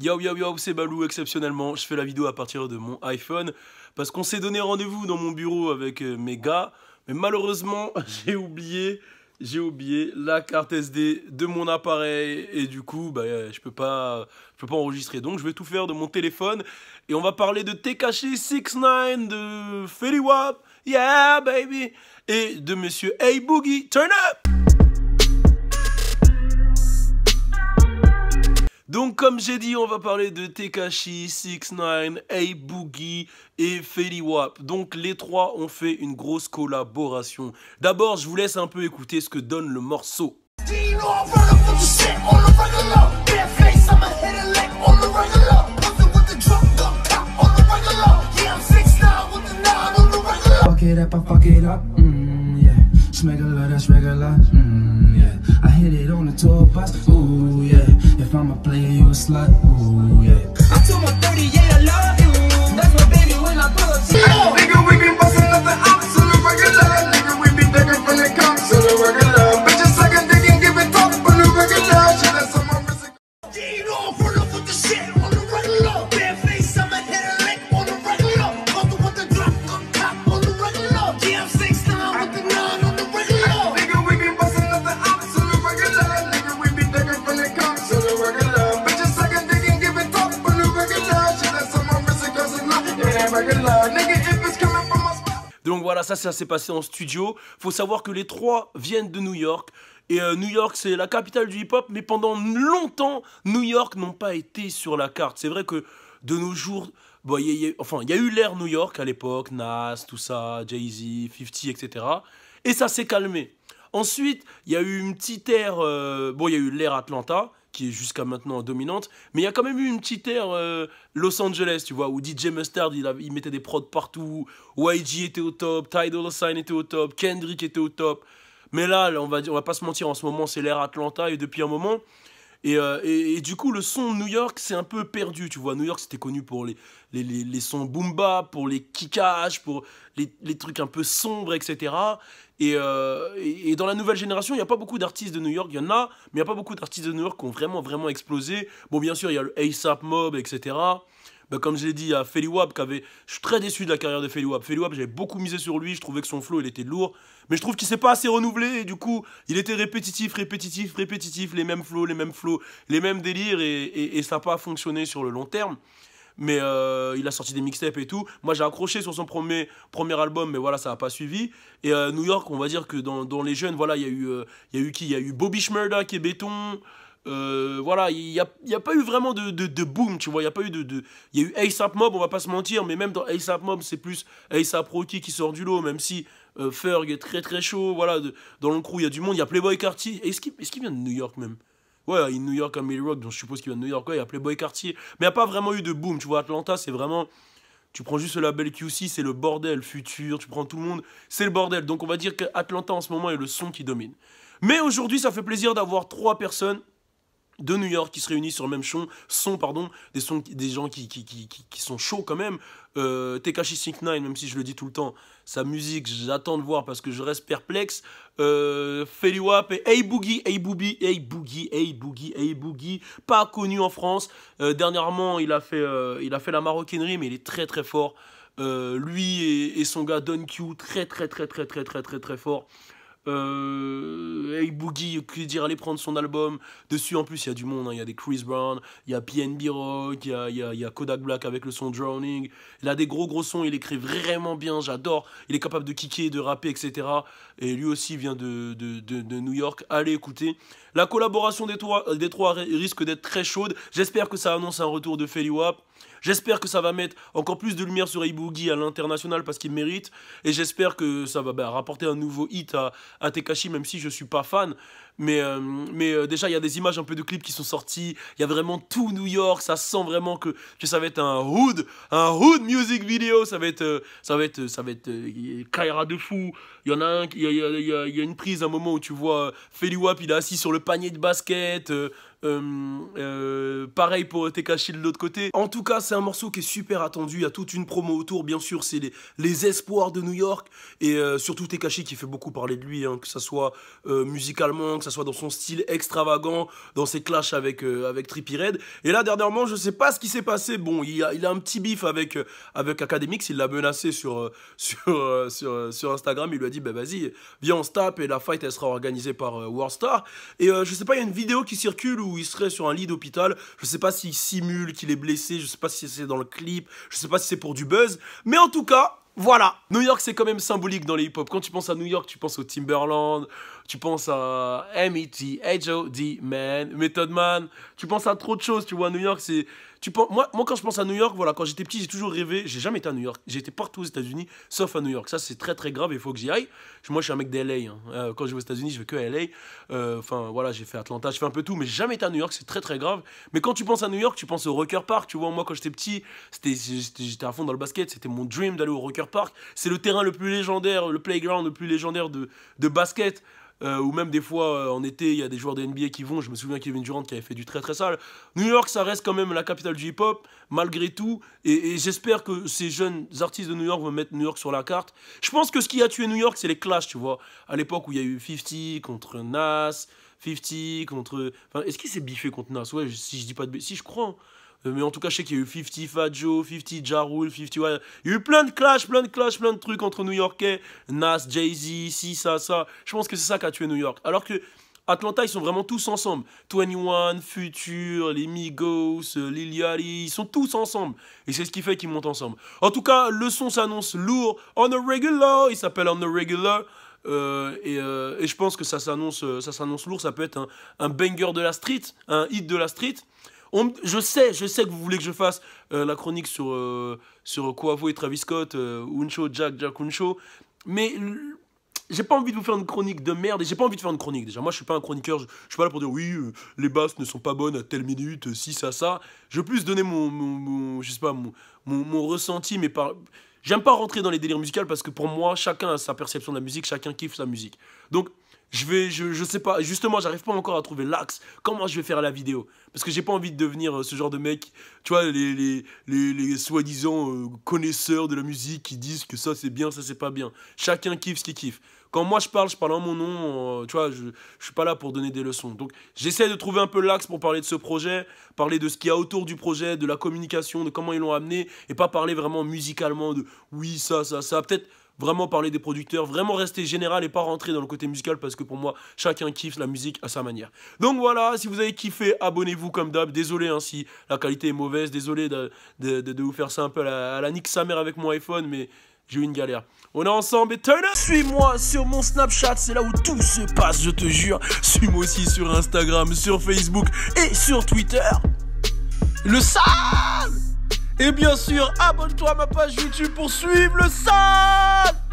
Yo yo yo, c'est Balou exceptionnellement, je fais la vidéo à partir de mon iPhone parce qu'on s'est donné rendez-vous dans mon bureau avec euh, mes gars, mais malheureusement j'ai oublié, j'ai oublié la carte SD de mon appareil et du coup bah, je peux pas, je peux pas enregistrer donc je vais tout faire de mon téléphone et on va parler de TKC 69 de Fetty yeah baby et de Monsieur Hey Boogie, turn up. Donc comme j'ai dit, on va parler de Tekashi, 6 ix 9 A Boogie et Feli Wap. Donc les trois ont fait une grosse collaboration. D'abord, je vous laisse un peu écouter ce que donne le morceau. If I'm a player, you a slut. Ooh, Donc voilà, ça, ça s'est passé en studio. Faut savoir que les trois viennent de New York. Et euh, New York, c'est la capitale du hip-hop, mais pendant longtemps, New York n'ont pas été sur la carte. C'est vrai que de nos jours, bon, enfin, il y a eu l'ère New York à l'époque, Nas, tout ça, Jay-Z, 50, etc. Et ça s'est calmé. Ensuite, il y a eu une petite ère, euh, bon, il y a eu l'ère Atlanta, qui est jusqu'à maintenant dominante. Mais il y a quand même eu une petite ère euh, Los Angeles, tu vois, où DJ Mustard, il, il mettait des prods partout. YG était au top, Tidal Sign était au top, Kendrick était au top. Mais là, on, va, on va pas se mentir, en ce moment, c'est l'ère Atlanta. Et depuis un moment, euh, et, du coup, le son New York, c'est un peu perdu, tu vois. New York, c'était connu pour les, les, les, sons boomba, pour les kickages, pour les, les, trucs un peu sombres, etc. Euh, et, et dans la nouvelle génération, il n'y a pas beaucoup d'artistes de New York. Il y en a, mais il n'y a pas beaucoup d'artistes de New York qui ont vraiment, vraiment explosé. Bon, bien sûr, il y a le ASAP Mob, etc. Bah, comme je l'ai dit, à Feliwap, Je suis très déçu de la carrière de Feliwap. Wab. j'avais beaucoup misé sur lui. Je trouvais que son flow, il était lourd. Mais je trouve qu'il s'est pas assez renouvelé. du coup, il était répétitif, répétitif, répétitif. Les mêmes flows, les mêmes flows, les mêmes délires. Et, ça n'a pas fonctionné sur le long terme mais euh, il a sorti des mixtapes et tout. Moi, j'ai accroché sur son premier, premier album, mais voilà, ça n'a pas suivi. Et à euh, New York, on va dire que dans, les jeunes, voilà, il y, a eu, euh, y a eu qui Il y a eu Bobby Schmerda qui est béton. Euh, voilà, il n'y a, a, pas eu vraiment de, boom, tu vois. Il n'y a pas eu de. Il y a eu ASAP Mob, on va pas se mentir, mais même dans ASAP Mob, c'est plus ASAP Rocky qui sort du lot, même si euh, Ferg est très très chaud. Voilà, dans le crew, il y a du monde. Il y a Playboy Cartier. Est-ce qu'il vient de New York même Ouais, il New York à hein, mill Rock, donc je suppose qu'il vient de New York. Ouais, il y a Playboy Cartier. Mais il n'y a pas vraiment eu de boom, tu vois. Atlanta, c'est vraiment. Tu prends juste le label QC, c'est le bordel. Futur, tu prends tout le monde, c'est le bordel. Donc on va dire qu'Atlanta en ce moment est le son qui domine. Mais aujourd'hui, ça fait plaisir d'avoir trois personnes de New York qui se réunissent sur le même son, sont, pardon, des, sons, des gens qui, qui, qui, qui sont chauds quand même. Euh, Tekashi 69, même si je le dis tout le temps, sa musique, j'attends de voir parce que je reste perplexe. Euh, Feliwap et Hey Boogie, Hey Boogie, Hey Boogie, Hey Boogie, Hey Boogie, pas connu en France. Euh, dernièrement, il a, fait, euh, il a fait la maroquinerie, mais il est très très fort. Euh, lui et, son gars Don Q, très très très très très très très très, très fort. Euh, hey Boogie, qui dire aller prendre son album. Dessus, en plus, il y a du monde. Hein. Il y a des Chris Brown, il y a PNB Rock, il y a, Kodak Black avec le son Drowning. Il a des gros gros sons, il écrit vraiment bien, j'adore. Il est capable de kicker, de rapper, etc. Et lui aussi vient de, New York. Allez écouter. La collaboration des trois, des trois risque d'être très chaude. J'espère que ça annonce un retour de Feli J'espère que ça va mettre encore plus de lumière sur Ibugi à l'international parce qu'il mérite. Et j'espère que ça va bah, rapporter un nouveau hit à, Tekashi, même si je suis pas fan. Mais, euh, mais euh, déjà, il y a des images un peu de clips qui sont sortis. Il y a vraiment tout New York. Ça sent vraiment que, ça va être un hood, un hood music video. Ça va être, euh, ça va être, ça va être Kaira de fou. Il y en a un, il y y a, une prise à un moment où tu vois Feliwap, il est assis sur le panier de basket. Euh, euh, pareil pour Tekashi de l'autre côté. En tout cas, c'est un morceau qui est super attendu. Il y a toute une promo autour, bien sûr. C'est les, espoirs de New York. Et euh, surtout Tekashi qui fait beaucoup parler de lui, hein, que ça soit musicalement, que ça soit dans son style extravagant, dans ses clashs avec, avec Trippie Red. Et là, dernièrement, je sais pas ce qui s'est passé. Bon, il a, il a un petit bif avec, avec Academics. Il l'a menacé sur, sur, sur, Instagram. Il lui a dit, bah, vas-y, viens, on se tape. Et la fight, elle sera organisée par Warstar. Et je sais pas, il y a une vidéo qui circule où où il serait sur un lit d'hôpital. Je sais pas s'il simule qu'il est blessé, je sais pas si c'est dans le clip, je sais pas si c'est pour du buzz. Mais en tout cas, voilà. New York, c'est quand même symbolique dans les hip-hop. Quand tu penses à New York, tu penses au Timberland, tu penses à M.E.T., H.O.D., Man, Method Man, tu penses à trop de choses, tu vois, New York, c'est... Tu penses, moi, moi, quand je pense à New York, voilà, quand j'étais petit, j'ai toujours rêvé, j'ai jamais été à New York, j'ai été partout aux États-Unis, sauf à New York. Ça, c'est très très grave, il faut que j'y aille. Moi, je suis un mec d'LA. Hein. Euh, quand je vais aux États-Unis, je vais que à LA. Euh, enfin, voilà, j'ai fait Atlanta, je fais un peu tout, mais jamais été à New York, c'est très très grave. Mais quand tu penses à New York, tu penses au Rocker Park, tu vois. Moi, quand j'étais petit, j'étais à fond dans le basket, c'était mon dream d'aller au Rocker Park. C'est le terrain le plus légendaire, le playground le plus légendaire de, de basket. Euh, ou même des fois euh, en été, il y a des joueurs de NBA qui vont. Je me souviens une Durant qui avait fait du très très sale. New York, ça reste quand même la capitale du hip-hop, malgré tout. Et, j'espère que ces jeunes artistes de New York vont mettre New York sur la carte. Je pense que ce qui a tué New York, c'est les clashs, tu vois. À l'époque où il y a eu 50 contre Nas, 50 contre. est-ce qu'il s'est biffé contre Nas Ouais, si je dis pas de. Si je crois. Hein. Euh, mais en tout cas, je sais qu'il y a eu 50 Fat Joe, 50 Jarul, 51. Il y a eu plein de clashs, plein de clashs, plein de trucs entre New Yorkais, Nas, Jay-Z, si, ça, ça. Je pense que c'est ça qui a tué New York. Alors que Atlanta, ils sont vraiment tous ensemble. 21, Future, les Migos, euh, Lil Yachty, ils sont tous ensemble. Et c'est ce qui fait qu'ils montent ensemble. En tout cas, le son s'annonce lourd. On the regular, il s'appelle On the regular. Euh, et, je pense que ça s'annonce, ça s'annonce lourd. Ça peut être un banger de la street, un hit de la street je sais, je sais que vous voulez que je fasse euh, la chronique sur, euh, sur Coavo et Travis Scott, euh, Uncho, Jack, Jack Uncho, mais j'ai pas envie de vous faire une chronique de merde et j'ai pas envie de faire une chronique déjà. Moi, je suis pas un chroniqueur, je, suis pas là pour dire oui, les basses ne sont pas bonnes à telle minute, si, ça, ça. Je veux plus donner mon, je sais pas, mon, mon ressenti, mais J'aime pas rentrer dans les délires musicaux parce que pour moi, chacun a sa perception de la musique, chacun kiffe sa musique. Donc, je vais, je, je sais pas, justement, j'arrive pas encore à trouver l'axe. Comment je vais faire la vidéo Parce que j'ai pas envie de devenir euh, ce genre de mec, tu vois, les, soi-disant euh, connaisseurs de la musique qui disent que ça c'est bien, ça c'est pas bien. Chacun kiffe ce qu'il kiffe. Quand moi je parle, je parle en mon nom, tu vois, je, je suis pas là pour donner des leçons. Donc j'essaie de trouver un peu l'axe pour parler de ce projet, parler de ce qu'il y a autour du projet, de la communication, de comment ils l'ont amené, et pas parler vraiment musicalement de oui, ça, ça, ça. Peut-être vraiment parler des producteurs, vraiment rester général et pas rentrer dans le côté musical parce que pour moi, chacun kiffe la musique à sa manière. Donc voilà, si vous avez kiffé, abonnez-vous comme d'hab. Désolé hein, si la qualité est mauvaise, désolé de, vous faire ça un peu à la, nique sa mère avec mon iPhone, mais j'ai eu une galère. On est ensemble et turn Suis-moi sur mon Snapchat, c'est là où tout se passe, je te jure. Suis-moi aussi sur Instagram, sur Facebook et sur Twitter. Le sale et bien sûr, abonne-toi à ma page YouTube pour suivre le sale